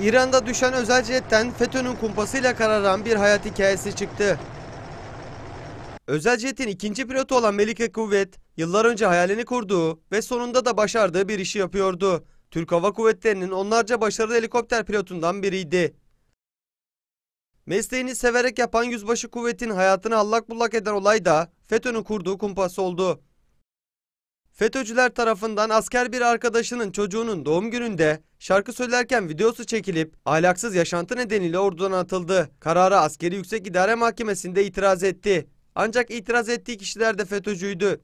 İran'da düşen özel jetten FETÖ'nün kumpasıyla kararan bir hayat hikayesi çıktı. Özel jetin ikinci pilotu olan Melike Kuvvet, yıllar önce hayalini kurduğu ve sonunda da başardığı bir işi yapıyordu. Türk Hava Kuvvetleri'nin onlarca başarılı helikopter pilotundan biriydi. Mesleğini severek yapan Yüzbaşı Kuvvet'in hayatını allak bullak eden olay da FETÖ'nün kurduğu kumpas oldu. FETÖ'cüler tarafından asker bir arkadaşının çocuğunun doğum gününde şarkı söylerken videosu çekilip ahlaksız yaşantı nedeniyle ordudan atıldı. Karara askeri yüksek idare mahkemesinde itiraz etti. Ancak itiraz ettiği kişiler de FETÖ'cüydü.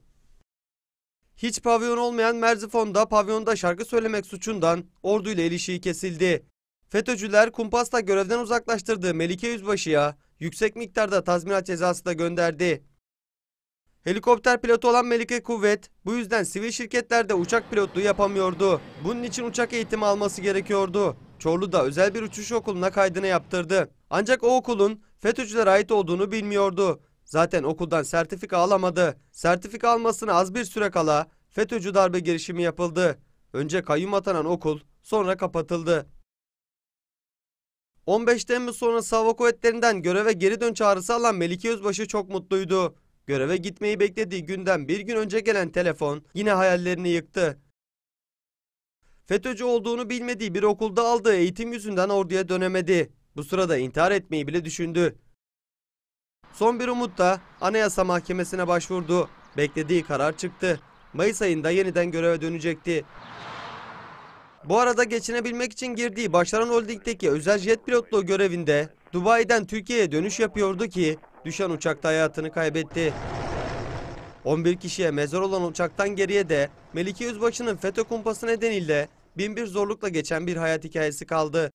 Hiç pavyon olmayan Merzifon'da pavyonda şarkı söylemek suçundan orduyla ilişiği kesildi. FETÖ'cüler kumpasta görevden uzaklaştırdığı Melike Yüzbaşı'ya yüksek miktarda tazminat cezası da gönderdi. Helikopter pilotu olan Melike Kuvvet bu yüzden sivil şirketlerde uçak pilotluğu yapamıyordu. Bunun için uçak eğitimi alması gerekiyordu. Çorlu'da özel bir uçuş okuluna kaydını yaptırdı. Ancak o okulun FETÖ'cülere ait olduğunu bilmiyordu. Zaten okuldan sertifika alamadı. Sertifika almasına az bir süre kala FETÖ'cü darbe girişimi yapıldı. Önce kayyum atanan okul sonra kapatıldı. 15 Temmuz sonra hava kuvvetlerinden göreve geri dön çağrısı alan Melike Yüzbaşı çok mutluydu. Göreve gitmeyi beklediği günden bir gün önce gelen telefon yine hayallerini yıktı. FETÖ'cü olduğunu bilmediği bir okulda aldığı eğitim yüzünden orduya dönemedi. Bu sırada intihar etmeyi bile düşündü. Son bir umut da Anayasa Mahkemesi'ne başvurdu. Beklediği karar çıktı. Mayıs ayında yeniden göreve dönecekti. Bu arada geçinebilmek için girdiği Başaran Holding'deki özel jet pilotluğu görevinde Dubai'den Türkiye'ye dönüş yapıyordu ki düşen uçakta hayatını kaybetti. 11 kişiye mezar olan uçaktan geriye de Melike Yüzbaşı'nın FETÖ kumpası nedeniyle binbir zorlukla geçen bir hayat hikayesi kaldı.